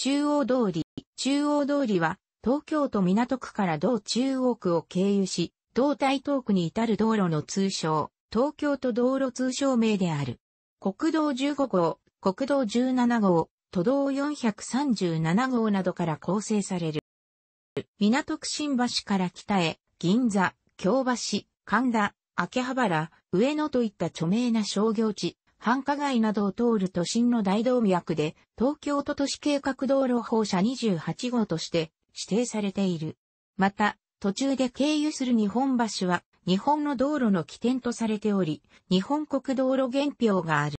中央通り。中央通りは、東京都港区から道中央区を経由し、道台東区に至る道路の通称、東京都道路通称名である。国道15号、国道17号、都道437号などから構成される。港区新橋から北へ、銀座、京橋、神田、秋葉原、上野といった著名な商業地、繁華街などを通る都心の大動脈で、東京都都市計画道路放射28号として指定されている。また、途中で経由する日本橋は、日本の道路の起点とされており、日本国道路原表がある。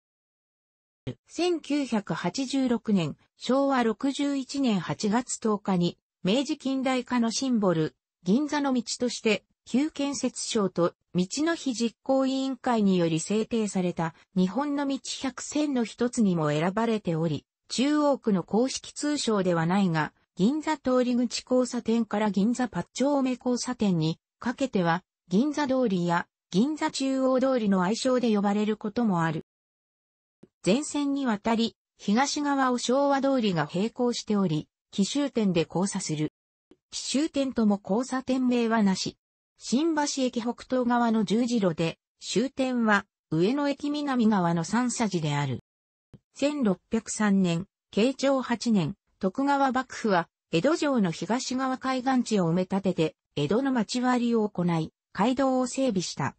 1986年、昭和61年8月10日に、明治近代化のシンボル、銀座の道として旧建設省と道の日実行委員会により制定された日本の道百選の一つにも選ばれており、中央区の公式通称ではないが、銀座通り口交差点から銀座八丁目交差点にかけては、銀座通りや銀座中央通りの愛称で呼ばれることもある。前線にわたり、東側を昭和通りが並行しており、奇襲点で交差する。奇襲点とも交差点名はなし。新橋駅北東側の十字路で、終点は上野駅南側の三社寺である。1603年、慶長8年、徳川幕府は、江戸城の東側海岸地を埋め立てて、江戸の町割りを行い、街道を整備した。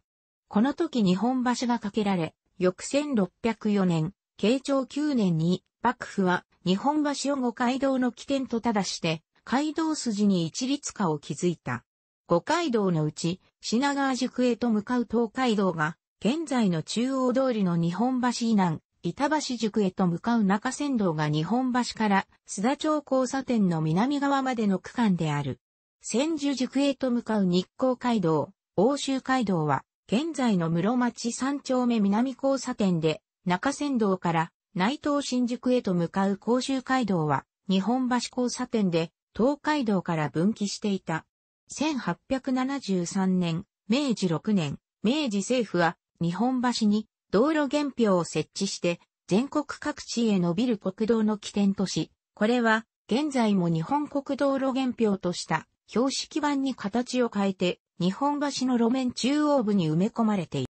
この時日本橋が架けられ、翌1604年、慶長9年に、幕府は日本橋を五街道の起点とただして、街道筋に一律化を築いた。五街道のうち品川宿へと向かう東海道が、現在の中央通りの日本橋以南、板橋宿へと向かう中山道が日本橋から須田町交差点の南側までの区間である。千住宿へと向かう日光街道、欧州街道は、現在の室町3丁目南交差点で、中山道から内東新宿へと向かう甲州街道は、日本橋交差点で、東海道から分岐していた。1873年、明治6年、明治政府は日本橋に道路原表を設置して全国各地へ伸びる国道の起点とし、これは現在も日本国道路原表とした標識板に形を変えて日本橋の路面中央部に埋め込まれている。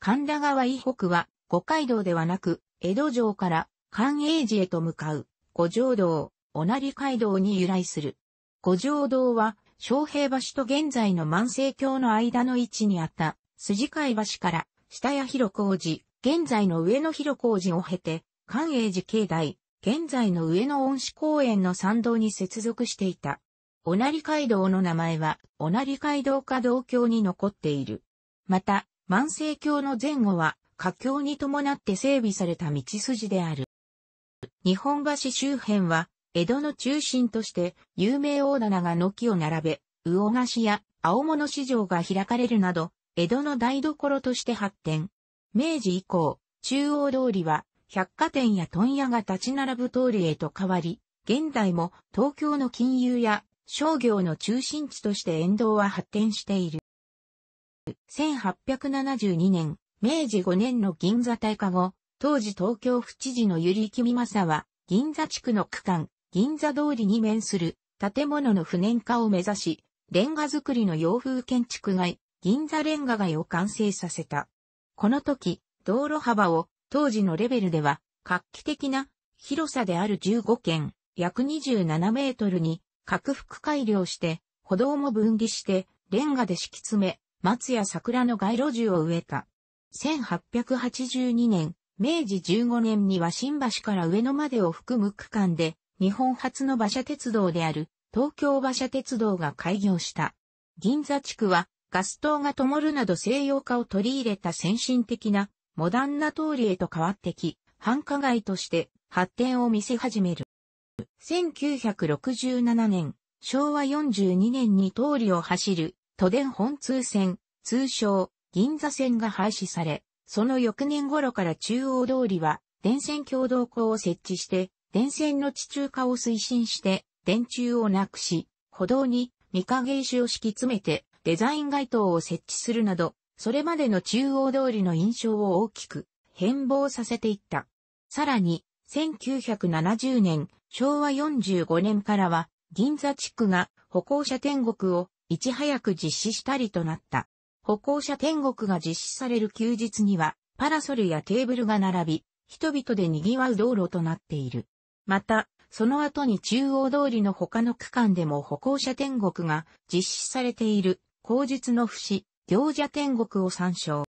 神田川以北は五街道ではなく江戸城から関永寺へと向かう五条道、おなり街道に由来する。五条道は昌平橋と現在の万世橋の間の位置にあった筋海橋から下谷広小路、現在の上野広小路を経て、関永寺境内、現在の上野恩師公園の参道に接続していた。おなり街道の名前は、おなり街道か道橋に残っている。また、万世橋の前後は、架橋に伴って整備された道筋である。日本橋周辺は、江戸の中心として有名大棚が軒を並べ、魚菓子や青物市場が開かれるなど、江戸の台所として発展。明治以降、中央通りは百貨店や問屋が立ち並ぶ通りへと変わり、現在も東京の金融や商業の中心地として沿道は発展している。1872年、明治5年の銀座大化後、当時東京府知事の百合君正は、銀座地区の区間、銀座通りに面する建物の不燃化を目指し、レンガ作りの洋風建築街、銀座レンガ街を完成させた。この時、道路幅を当時のレベルでは画期的な広さである15軒、約27メートルに拡幅改良して、歩道も分離して、レンガで敷き詰め、松や桜の街路樹を植えた。1882年、明治15年には新橋から上野までを含む区間で、日本初の馬車鉄道である東京馬車鉄道が開業した。銀座地区はガス灯が灯るなど西洋化を取り入れた先進的なモダンな通りへと変わってき、繁華街として発展を見せ始める。1967年、昭和42年に通りを走る都電本通線、通称銀座線が廃止され、その翌年頃から中央通りは電線共同校を設置して電線の地中化を推進して電柱をなくし、歩道に見影石を敷き詰めてデザイン街灯を設置するなど、それまでの中央通りの印象を大きく変貌させていった。さらに、1970年、昭和45年からは、銀座地区が歩行者天国をいち早く実施したりとなった。歩行者天国が実施される休日には、パラソルやテーブルが並び、人々で賑わう道路となっている。また、その後に中央通りの他の区間でも歩行者天国が実施されている、口述の節、行者天国を参照。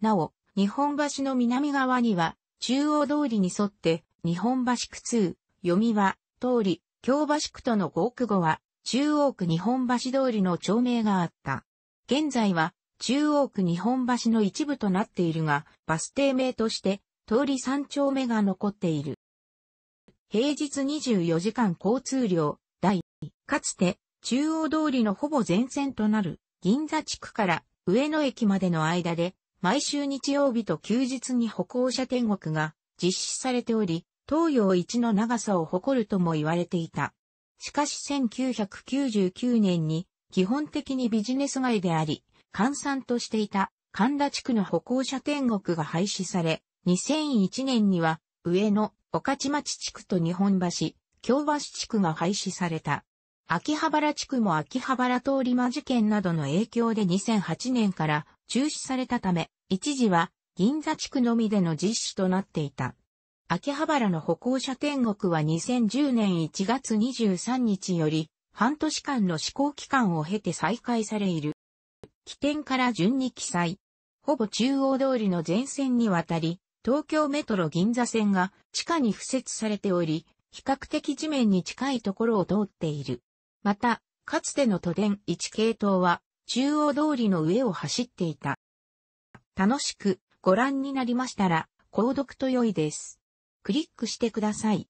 なお、日本橋の南側には、中央通りに沿って、日本橋区通、読みは、通り、京橋区との合区後は、中央区日本橋通りの町名があった。現在は、中央区日本橋の一部となっているが、バス停名として、通り三丁目が残っている。平日24時間交通量、第、かつて中央通りのほぼ前線となる銀座地区から上野駅までの間で毎週日曜日と休日に歩行者天国が実施されており、東洋一の長さを誇るとも言われていた。しかし1999年に基本的にビジネス街であり、閑散としていた神田地区の歩行者天国が廃止され、2001年には上野、御徒町地区と日本橋、京橋地区が廃止された。秋葉原地区も秋葉原通り魔事件などの影響で2008年から中止されたため、一時は銀座地区のみでの実施となっていた。秋葉原の歩行者天国は2010年1月23日より半年間の施行期間を経て再開されいる。起点から順に記載。ほぼ中央通りの前線にわたり、東京メトロ銀座線が地下に敷設されており、比較的地面に近いところを通っている。また、かつての都電1系統は中央通りの上を走っていた。楽しくご覧になりましたら、購読と良いです。クリックしてください。